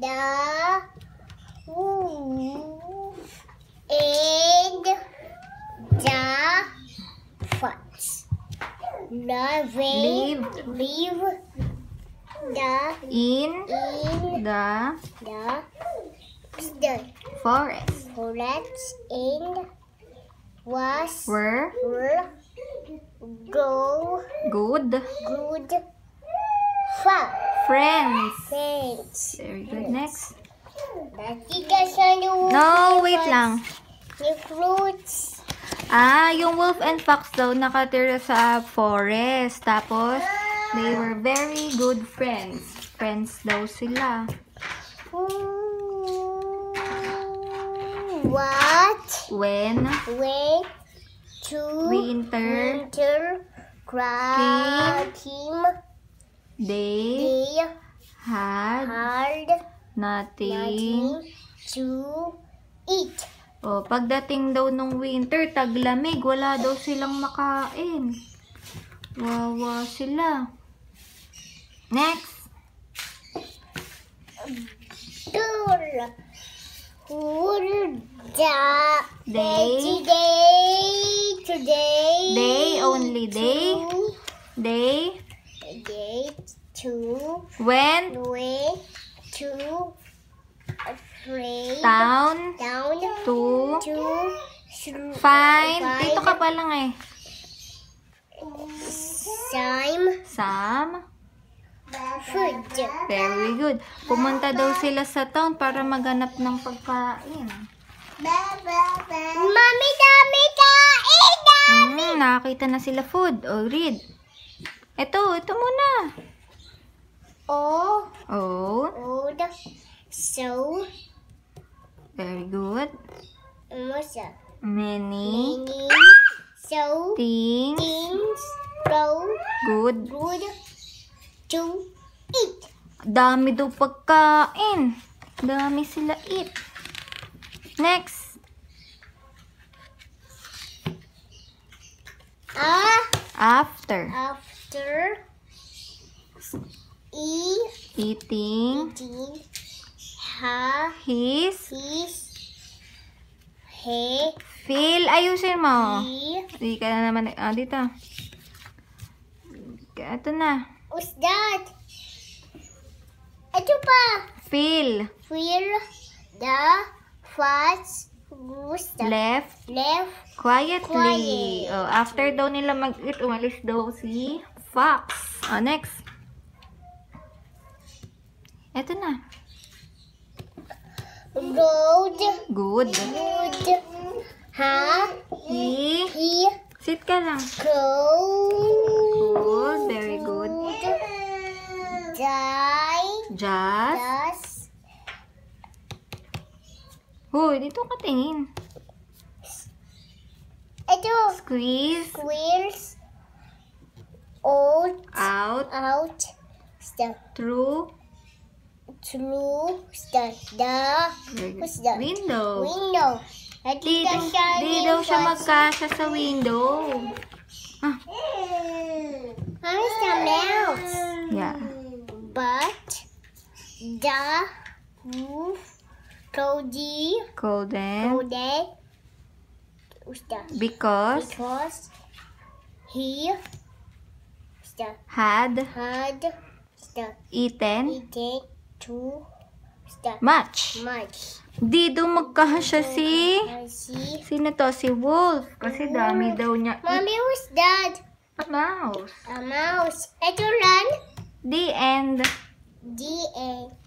the wolf and the fox. The leave the in, in the, the, the forest. Forest and was were, were go good good fox. Friends. Friends. Very good. Next. No, wait lang. Yung fruits. Ah, yung wolf and fox daw nakatira sa forest. Tapos, they ah. were very good friends. Friends daw sila. Hmm. What? When? When? To winter, winter crowd Team? came They, they had, had nothing, nothing to eat. Oh, pagdating daw nung winter, taglamig, wala daw silang makain. Wawa sila. Next. Dur. Hulda. Day. Today. Today. They. Only day. Day gate, two. Went. Way, two. Three. Down. Down. Two. Two. Three, find. Dito ka pa lang eh. Sam. Some Food. Very good. Pumunta daw sila sa town para maganap ng pagkain. Mami, dami kain! Dami! Mm, nakakita na sila food. O, oh, read. Ito, ito muna. Oh. Oh. Oh, the, So. Very good. Musa. Many. Many. So. Things. Things. Go. Good. Good. To eat. Dami daw pagkain. Dami sila eat. Next. Ah. After. After after e eating, eating ha, his, his he, feel ayusin mo. Hindi ka na naman. Ah, dito. Ito na. What's that? Ito pa. feel feel the fast Gusto. Left. Left. Quietly. Quiet. Oh, after daw nila mag-eat, umalis daw si... Fox. O, ah, next. Ito na. Good. Good. Good. Ha? He. He. Sit ka lang. Good. Good. Very good. Die. Just. Just. Hoy, dito ka tingin. Ito. Squeeze. Squeeze. out, out, out, the, through, through the, the, window. window. At di, daw, di siya magkasa sa window. Ah. Hmm. Where's the mouse? Yeah. But the roof Cody. Golden. Golden. Because. Because he had had eaten eaten too much much di daw magkahasya si sino to si wolf kasi dami daw niya mommy was that a mouse a mouse ito run the end the end